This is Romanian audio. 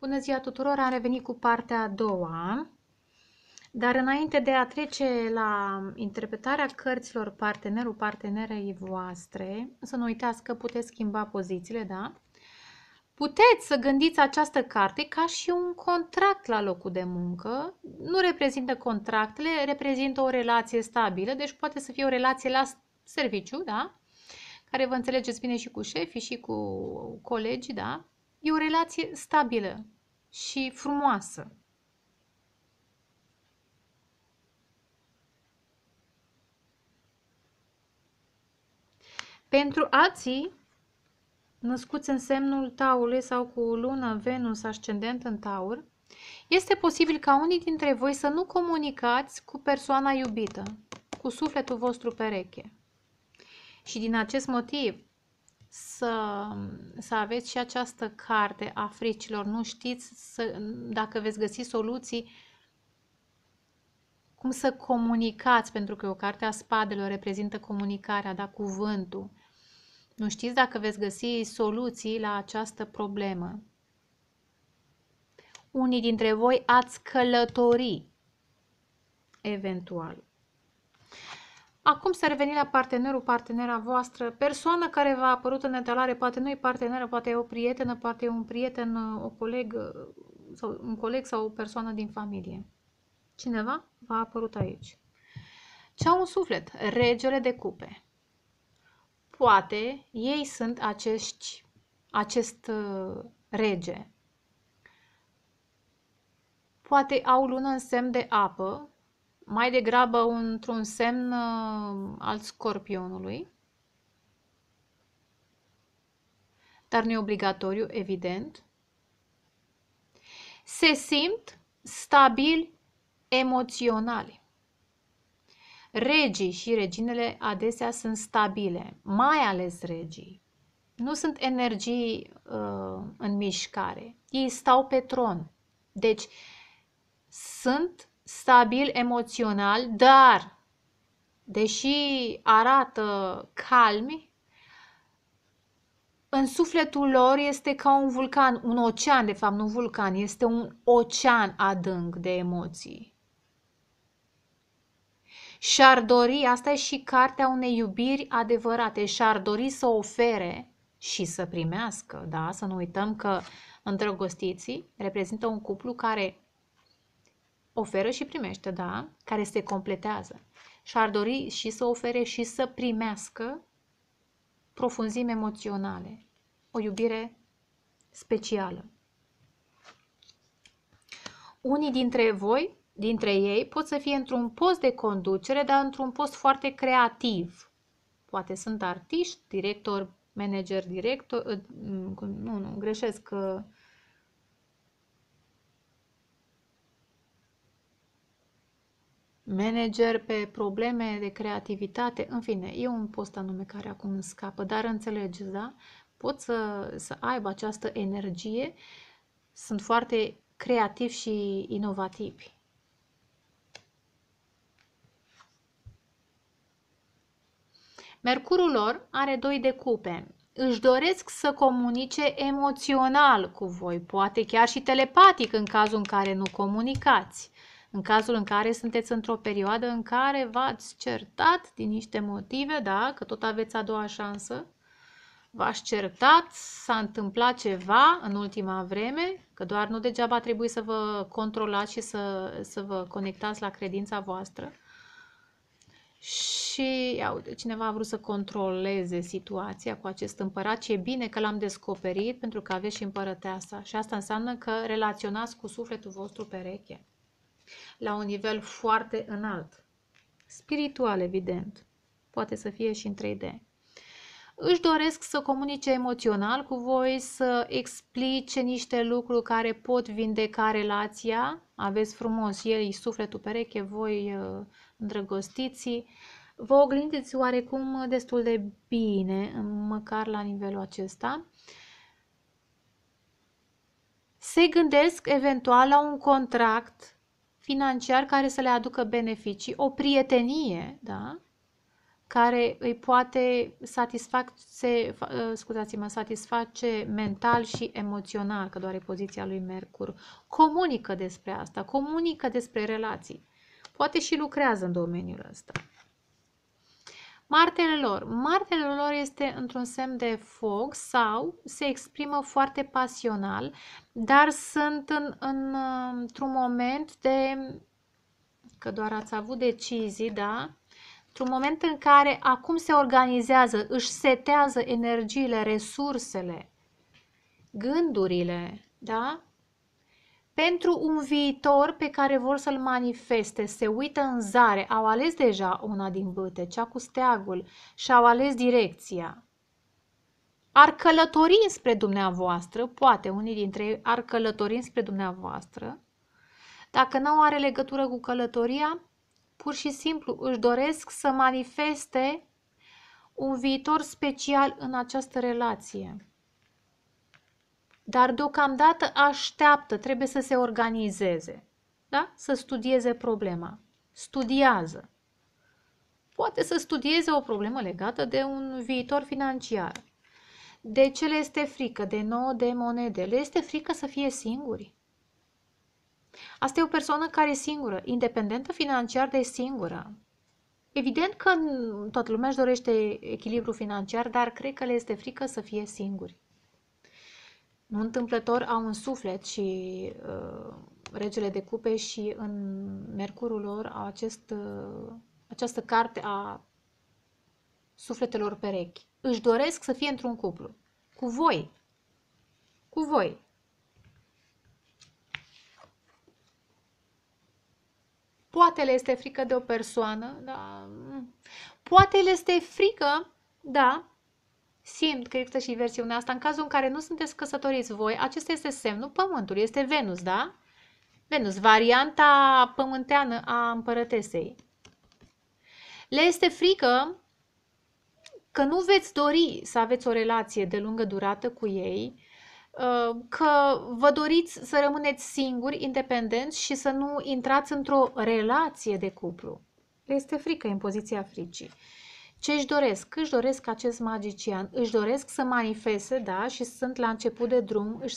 Bună ziua tuturor! Am revenit cu partea a doua. Dar înainte de a trece la interpretarea cărților partenerul partenerei voastre, să nu uitați că puteți schimba pozițiile, da? Puteți să gândiți această carte ca și un contract la locul de muncă. Nu reprezintă contractele, reprezintă o relație stabilă, deci poate să fie o relație la serviciu, da? Care vă înțelegeți bine și cu șefii și cu colegii, da? E o relație stabilă și frumoasă. Pentru alții, născuți în semnul Taurului sau cu Luna, Venus, ascendent în Taur, este posibil ca unii dintre voi să nu comunicați cu persoana iubită, cu sufletul vostru pereche. Și din acest motiv, să, să aveți și această carte a fricilor. Nu știți să, dacă veți găsi soluții cum să comunicați, pentru că o carte a spadelor reprezintă comunicarea, da, cuvântul. Nu știți dacă veți găsi soluții la această problemă. Unii dintre voi ați călători, eventual. Acum să reveni la partenerul, partenera voastră, persoana care v-a apărut în etalare, poate nu e parteneră, poate e o prietenă, poate e un prieten, o coleg, sau un coleg sau o persoană din familie. Cineva v-a apărut aici. au un suflet, regele de cupe. Poate ei sunt acești, acest uh, rege. Poate au lună în semn de apă, mai degrabă într-un semn uh, al scorpionului, dar nu e obligatoriu, evident. Se simt stabili emoționali. Regii și reginele adesea sunt stabile, mai ales regii. Nu sunt energii uh, în mișcare. Ei stau pe tron. Deci sunt stabil emoțional, dar deși arată calmi, în sufletul lor este ca un vulcan, un ocean, de fapt, nu un vulcan, este un ocean adânc de emoții. Și-ar dori, asta e și cartea unei iubiri adevărate, și-ar dori să ofere și să primească, da? Să nu uităm că îndrăgostiții reprezintă un cuplu care Oferă și primește, da, care se completează. Și ar dori și să ofere și să primească profunzime emoționale, o iubire specială. Unii dintre voi, dintre ei, pot să fie într-un post de conducere, dar într-un post foarte creativ. Poate sunt artiști, director, manager, director, nu, nu, greșesc, manager pe probleme de creativitate, în fine, e un post anume care acum îmi scapă, dar înțelegeți, da? Pot să, să aibă această energie, sunt foarte creativi și inovativi. Mercurul lor are doi de cupe. Își doresc să comunice emoțional cu voi, poate chiar și telepatic în cazul în care nu comunicați. În cazul în care sunteți într-o perioadă în care v-ați certat din niște motive, da, că tot aveți a doua șansă, v-ați certat, s-a întâmplat ceva în ultima vreme, că doar nu degeaba trebuie să vă controlați și să, să vă conectați la credința voastră. Și iau, cineva a vrut să controleze situația cu acest împărat și e bine că l-am descoperit pentru că aveți și împărăteasa. Și asta înseamnă că relaționați cu sufletul vostru pereche la un nivel foarte înalt. Spiritual, evident. Poate să fie și în 3D. Își doresc să comunice emoțional cu voi, să explice niște lucruri care pot vindeca relația. Aveți frumos, ei sufletul pereche, voi îndrăgostiții. Vă oglindeți oarecum destul de bine, măcar la nivelul acesta. Se gândesc eventual la un contract financiar care să le aducă beneficii, o prietenie, da? care îi poate satisface, ă, scuzați-mă, satisface mental și emoțional, că doar e poziția lui Mercur. Comunică despre asta, comunică despre relații. Poate și lucrează în domeniul ăsta. Martele lor. Martele lor este într-un semn de foc sau se exprimă foarte pasional, dar sunt în, în, într-un moment de, că doar ați avut decizii, da? Într-un moment în care acum se organizează, își setează energiile, resursele, gândurile, da? pentru un viitor pe care vor să-l manifeste, se uită în zare, au ales deja una din bâte, cea cu steagul, și au ales direcția. Ar călători spre dumneavoastră, poate unii dintre ei ar călători spre dumneavoastră, dacă nu are legătură cu călătoria, pur și simplu își doresc să manifeste un viitor special în această relație dar deocamdată așteaptă, trebuie să se organizeze, da? să studieze problema. Studiază. Poate să studieze o problemă legată de un viitor financiar. De ce le este frică? De nouă de monede. Le este frică să fie singuri. Asta e o persoană care e singură, independentă financiar de singură. Evident că toată lumea își dorește echilibru financiar, dar cred că le este frică să fie singuri. Nu întâmplător au un suflet și uh, regele de cupe și în Mercurul lor au acest, uh, această carte a sufletelor perechi. Își doresc să fie într-un cuplu. Cu voi. Cu voi. Poate le este frică de o persoană, da. Mm. Poate le este frică, da, simt că există și versiunea asta, în cazul în care nu sunteți căsătoriți voi, acesta este semnul pământului, este Venus, da? Venus, varianta pământeană a împărătesei. Le este frică că nu veți dori să aveți o relație de lungă durată cu ei, uh, că vă doriți să rămâneți singuri, independenți și să nu intrați într-o relație de cuplu. Le este frică, poziția fricii. Ce își doresc? Își doresc acest magician. Își doresc să manifeste, da, și sunt la început de drum, își